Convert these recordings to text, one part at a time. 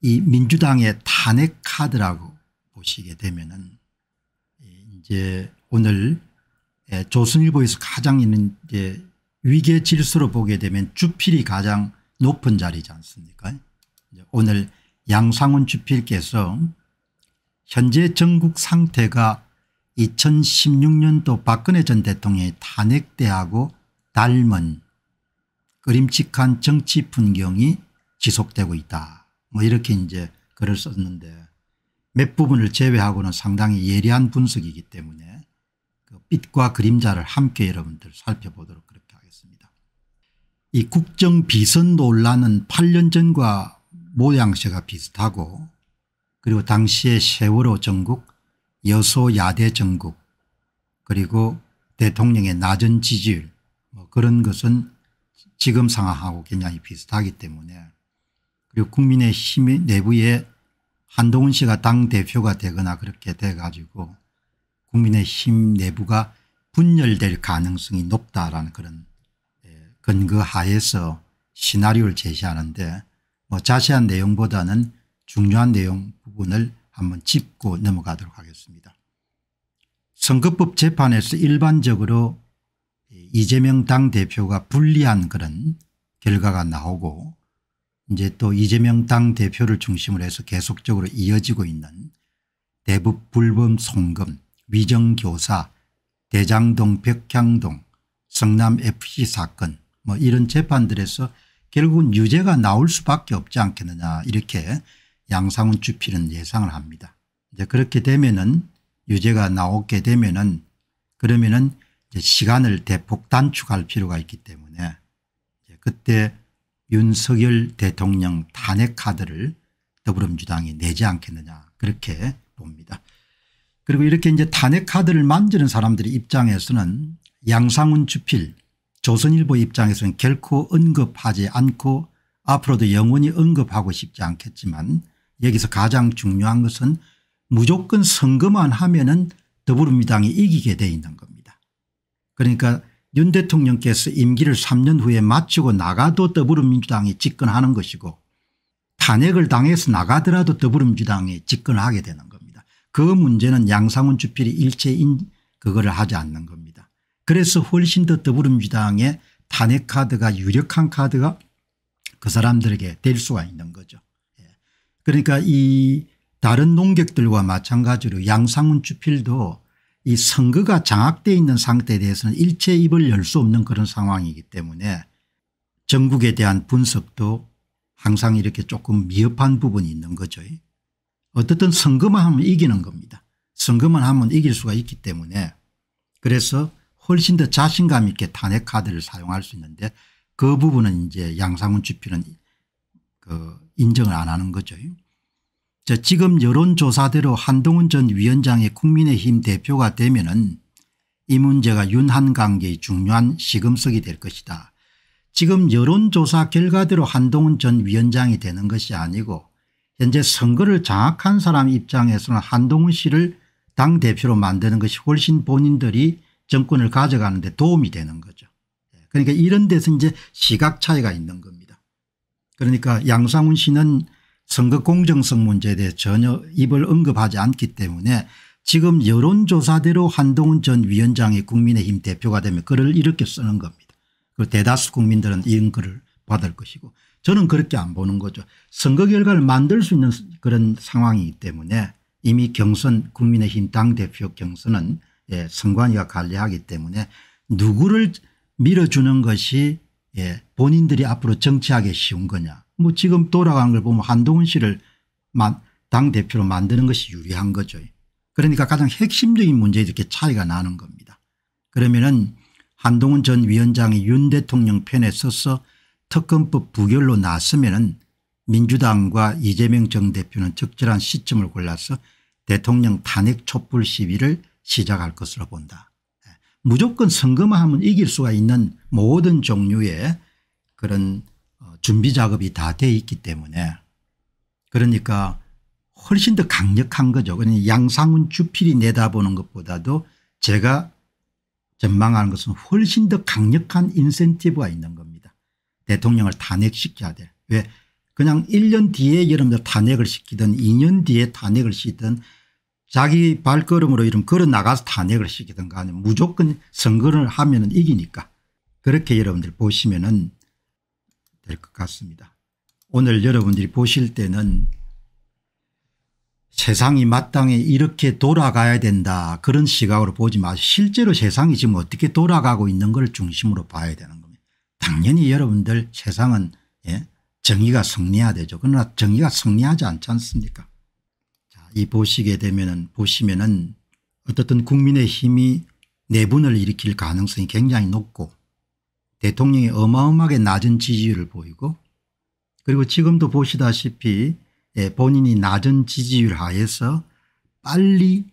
이 민주당의 탄핵 카드라고 보시게 되면은 이제 오늘 예, 조선일보에서 가장 있는 이제 위계 질서로 보게 되면 주필이 가장 높은 자리지 않습니까 오늘 양상훈 주필께서 현재 전국 상태가 2016년도 박근혜 전 대통령의 탄핵 때하고 닮은 그림칙한 정치 풍경이 지속되고 있다. 뭐 이렇게 이제 글을 썼는데 몇 부분을 제외하고는 상당히 예리한 분석이기 때문에 그 빛과 그림자를 함께 여러분들 살펴보도록 그렇게 하겠습니다. 이 국정 비선 논란은 8년 전과 모양새가 비슷하고 그리고 당시에 세월호 정국 여소야대 정국 그리고 대통령의 낮은 지지율 뭐 그런 것은 지금 상황하고 굉장히 비슷하기 때문에 국민의힘 내부에 한동훈 씨가 당대표가 되거나 그렇게 돼 가지고 국민의힘 내부가 분열될 가능성이 높다라는 그런 예, 근거 하에서 시나리오를 제시하는데 뭐 자세한 내용보다는 중요한 내용 부분을 한번 짚고 넘어가도록 하겠습니다. 선거법 재판에서 일반적으로 이재명 당대표가 불리한 그런 결과가 나오고 이제 또 이재명 당 대표를 중심으로 해서 계속적으로 이어지고 있는 대북 불법 송금 위정교사 대장동 백향동 성남 fc 사건 뭐 이런 재판들에서 결국은 유죄가 나올 수밖에 없지 않겠느냐 이렇게 양상훈 주필은 예상을 합니다. 이제 그렇게 되면은 유죄가 나오게 되면은 그러면은 시간을 대폭 단축할 필요가 있기 때문에 이제 그때 윤석열 대통령 탄핵 카드를 더불어민주당이 내지 않겠느냐 그렇게 봅니다. 그리고 이렇게 이제 탄핵 카드를 만지는 사람들의 입장에서는 양상훈 주필 조선일보 입장에서는 결코 언급하지 않고 앞으로도 영원히 언급하고 싶지 않겠지만 여기서 가장 중요한 것은 무조건 선거만 하면 은 더불어민주당이 이기게 돼 있는 겁니다. 그러니까 윤 대통령께서 임기를 3년 후에 마치고 나가도 더불어민주당이 집권하는 것이고 탄핵을 당해서 나가더라도 더불어민주당이 집권하게 되는 겁니다. 그 문제는 양상훈 주필이 일체인 그거를 하지 않는 겁니다. 그래서 훨씬 더 더불어민주당의 탄핵 카드가 유력한 카드가 그 사람들에게 될 수가 있는 거죠. 예. 그러니까 이 다른 농객들과 마찬가지로 양상훈 주필도 이 선거가 장악되어 있는 상태에 대해서는 일체 입을 열 수 없는 그런 상황이기 때문에 전국에 대한 분석도 항상 이렇게 조금 미흡한 부분이 있는 거죠. 어떻든 선거만 하면 이기는 겁니다. 선거만 하면 이길 수가 있기 때문에 그래서 훨씬 더 자신감 있게 탄핵 카드를 사용할 수 있는데 그 부분은 이제 양상훈 지표는 그 인정을 안 하는 거죠. 저 지금 여론조사대로 한동훈 전 위원장의 국민의힘 대표가 되면 은이 문제가 윤한 관계의 중요한 시금석이 될 것이다. 지금 여론조사 결과대로 한동훈 전 위원장이 되는 것이 아니고 현재 선거를 장악한 사람 입장에서는 한동훈 씨를 당대표로 만드는 것이 훨씬 본인들이 정권을 가져가는 데 도움이 되는 거죠. 그러니까 이런 데서 이제 시각 차이가 있는 겁니다. 그러니까 양상훈 씨는 선거 공정성 문제에 대해 전혀 입을 언급하지 않기 때문에 지금 여론조사대로 한동훈 전 위원장이 국민의힘 대표가 되면 글을 이렇게 쓰는 겁니다. 그 대다수 국민들은 이런 글을 받을 것이고 저는 그렇게 안 보는 거죠. 선거 결과를 만들 수 있는 그런 상황이기 때문에 이미 경선 국민의힘 당대표 경선은 예, 선관위가 관리하기 때문에 누구를 밀어주는 것이 예, 본인들이 앞으로 정치하기 쉬운 거냐 뭐 지금 돌아가는 걸 보면 한동훈 씨를 당대표로 만드는 것이 유리한 거죠. 그러니까 가장 핵심적인 문제에 이렇게 차이가 나는 겁니다. 그러면은 한동훈 전 위원장이 윤 대통령 편에 서서 특검법 부결로 나서면은 민주당과 이재명 전 대표는 적절한 시점을 골라서 대통령 탄핵 촛불 시위를 시작할 것으로 본다. 무조건 선거만 하면 이길 수가 있는 모든 종류의 그런 준비 작업이 다 돼 있기 때문에 그러니까 훨씬 더 강력한 거죠. 그러니 양상훈 주필이 내다보는 것보다도 제가 전망하는 것은 훨씬 더 강력한 인센티브가 있는 겁니다. 대통령을 탄핵시켜야 돼. 왜 그냥 1년 뒤에 여러분들 탄핵을 시키든 2년 뒤에 탄핵을 시키든 자기 발걸음으로 이름 걸어 나가서 탄핵을 시키든가 하는 무조건 선거를 하면 이기니까 그렇게 여러분들 보시면 은 될것 같습니다. 오늘 여러분들이 보실 때는 세상이 마땅히 이렇게 돌아가야 된다 그런 시각으로 보지 마시고 실제로 세상이 지금 어떻게 돌아가고 있는 걸 중심으로 봐야 되는 겁니다. 당연히 여러분들 세상은 예? 정의가 승리해야 되죠. 그러나 정의가 승리하지 않지 않습니까 자, 이 보시게 되면 보시면 은 어떻든 국민의힘이 내분을 일으킬 가능성이 굉장히 높고 대통령이 어마어마하게 낮은 지지율을 보이고 그리고 지금도 보시다시피 예, 본인이 낮은 지지율 하에서 빨리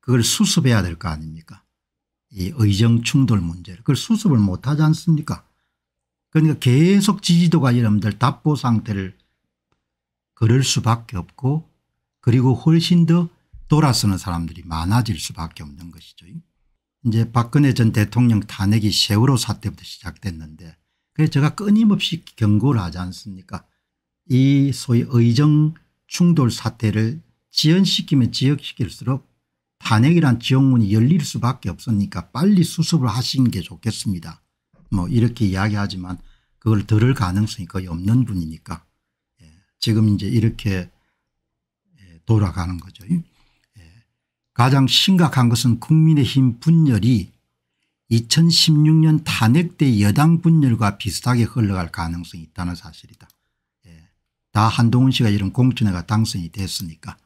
그걸 수습해야 될 거 아닙니까 이 의정 충돌 문제를 그걸 수습을 못하지 않습니까 그러니까 계속 지지도가 여러분들 답보 상태를 그럴 수밖에 없고 그리고 훨씬 더 돌아서는 사람들이 많아질 수밖에 없는 것이죠. 이제 박근혜 전 대통령 탄핵이 세월호 사태부터 시작됐는데 그래서 제가 끊임없이 경고를 하지 않습니까 이 소위 의정 충돌 사태를 지연시키면 지역시킬수록 탄핵이란 지옥문이 열릴 수밖에 없으니까 빨리 수습을 하시는 게 좋겠습니다. 뭐 이렇게 이야기하지만 그걸 들을 가능성이 거의 없는 분이니까 예. 지금 이제 이렇게 예, 돌아가는 거죠. 가장 심각한 것은 국민의힘 분열이 2016년 탄핵 때 여당 분열과 비슷하게 흘러갈 가능성이 있다는 사실이다. 예. 다 한동훈 씨가 이런 공천회가 당선이 됐으니까.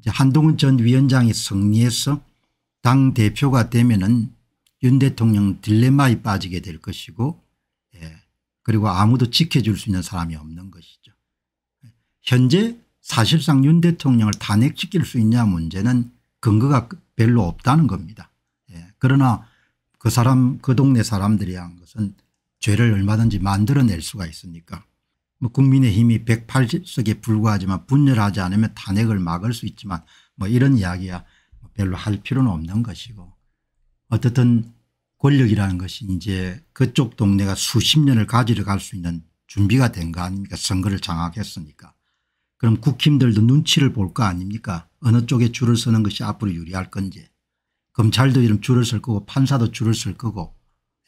이제 한동훈 전 위원장이 승리해서 당 대표가 되면은 윤 대통령 딜레마에 빠지게 될 것이고 예. 그리고 아무도 지켜줄 수 있는 사람이 없는 것이죠. 예. 현재 사실상 윤 대통령을 탄핵시킬 수 있냐 문제는 근거가 별로 없다는 겁니다. 예. 그러나 그 사람 그 동네 사람들이 한 것은 죄를 얼마든지 만들어낼 수가 있으니까 뭐 국민의힘이 1 0석에 불과하지만 분열하지 않으면 탄핵을 막을 수 있지만 뭐 이런 이야기야 뭐 별로 할 필요는 없는 것이고 어떻든 권력이라는 것이 이제 그쪽 동네가 수십 년을 가지러 갈 수 있는 준비가 된 거 아닙니까 선거를 장악했으니까 그럼 국힘들도 눈치를 볼 거 아닙니까 어느 쪽에 줄을 서는 것이 앞으로 유리할 건지 검찰도 이런 줄을 설 거고 판사도 줄을 설 거고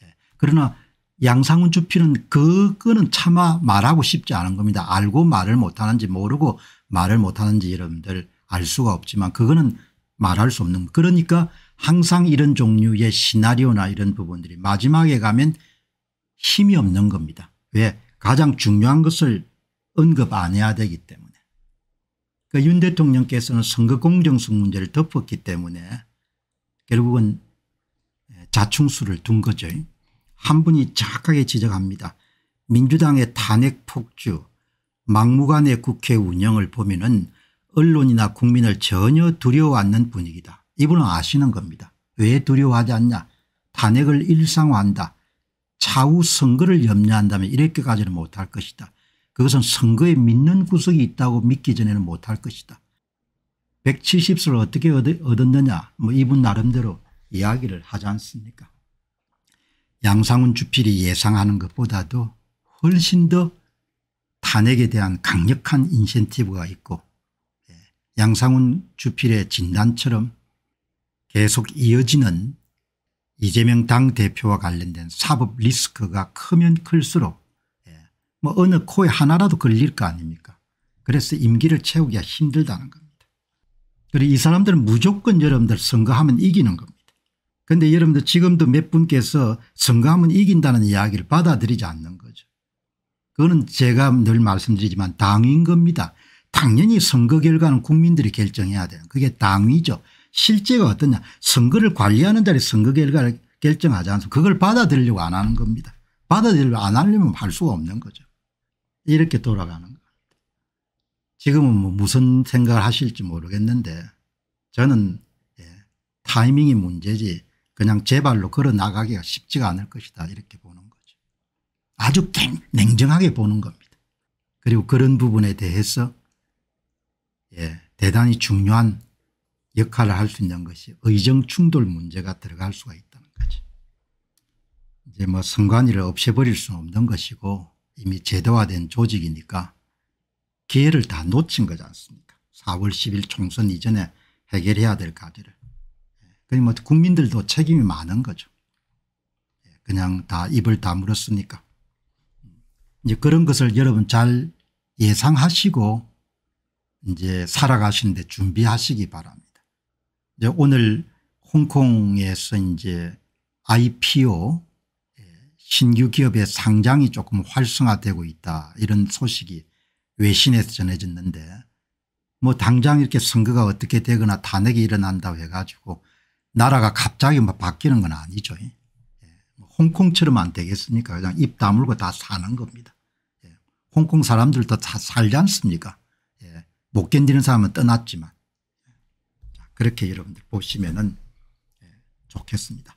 예. 그러나 양상훈 주필은 그 그거는 차마 말하고 싶지 않은 겁니다. 알고 말을 못하는지 모르고 말을 못하는지 여러분들 알 수가 없지만 그거는 말할 수 없는 그러니까 항상 이런 종류의 시나리오나 이런 부분들이 마지막에 가면 힘이 없는 겁니다. 왜 가장 중요한 것을 언급 안 해야 되기 때문에 그윤 대통령께서는 선거 공정성 문제를 덮었기 때문에 결국은 예, 자충수를 둔 거죠. 한 분이 정확하게 지적합니다. 민주당의 탄핵 폭주 막무가내 국회 운영을 보면 은 언론이나 국민을 전혀 두려워 않는 분위기다. 이분은 아시는 겁니다. 왜 두려워하지 않냐 탄핵을 일상화한다. 차후 선거를 염려한다면 이렇게까지는 못할 것이다. 그것은 선거에 믿는 구석이 있다고 믿기 전에는 못할 것이다. 170수를 어떻게 얻었느냐 뭐 이분 나름대로 이야기를 하지 않습니까 양상훈 주필이 예상하는 것보다도 훨씬 더 탄핵에 대한 강력한 인센티브가 있고 예, 양상훈 주필의 진단처럼 계속 이어지는 이재명 당대표와 관련된 사법 리스크가 크면 클수록 뭐 어느 코에 하나라도 걸릴 거 아닙니까 그래서 임기를 채우기가 힘들다는 겁니다. 그리고 이 사람들은 무조건 여러분들 선거하면 이기는 겁니다. 그런데 여러분들 지금도 몇 분께서 선거하면 이긴다는 이야기를 받아들이지 않는 거죠. 그거는 제가 늘 말씀드리지만 당인 겁니다. 당연히 선거 결과는 국민들이 결정해야 돼요. 그게 당위죠. 실제가 어떠냐 선거를 관리하는 자리 선거 결과를 결정하지 않습니다. 그걸 받아들이려고 안 하는 겁니다. 받아들이려고 안 하려면 할 수가 없는 거죠. 이렇게 돌아가는 겁니다. 지금은 뭐 무슨 생각을 하실지 모르겠는데 저는 예, 타이밍이 문제지 그냥 제 발로 걸어 나가기가 쉽지가 않을 것이다 이렇게 보는 거죠. 아주 냉정하게 보는 겁니다. 그리고 그런 부분에 대해서 예, 대단히 중요한 역할을 할 수 있는 것이 의정 충돌 문제가 들어갈 수가 있다는 거죠. 이제 뭐 선관위를 없애버릴 수는 없는 것이고 이미 제도화된 조직이니까 기회를 다 놓친 거지 않습니까 4월 10일 총선 이전에 해결해야 될 과제를. 그러니까 뭐 국민들도 책임이 많은 거죠. 그냥 다 입을 다물었으니까. 이제 그런 것을 여러분 잘 예상하시고 이제 살아가시는데 준비하시기 바랍니다. 이제 오늘 홍콩에서 이제 IPO 신규 기업의 상장이 조금 활성화되고 있다 이런 소식이 외신에서 전해졌는데 뭐 당장 이렇게 선거가 어떻게 되거나 탄핵이 일어난다고 해가지고 나라가 갑자기 막 바뀌는 건 아니죠. 예. 뭐 홍콩처럼 안 되겠습니까 그냥 입 다물고 다 사는 겁니다. 예. 홍콩 사람들도 다 살지 않습니까 예. 못 견디는 사람은 떠났지만 그렇게 여러분들 보시면 좋겠습니다.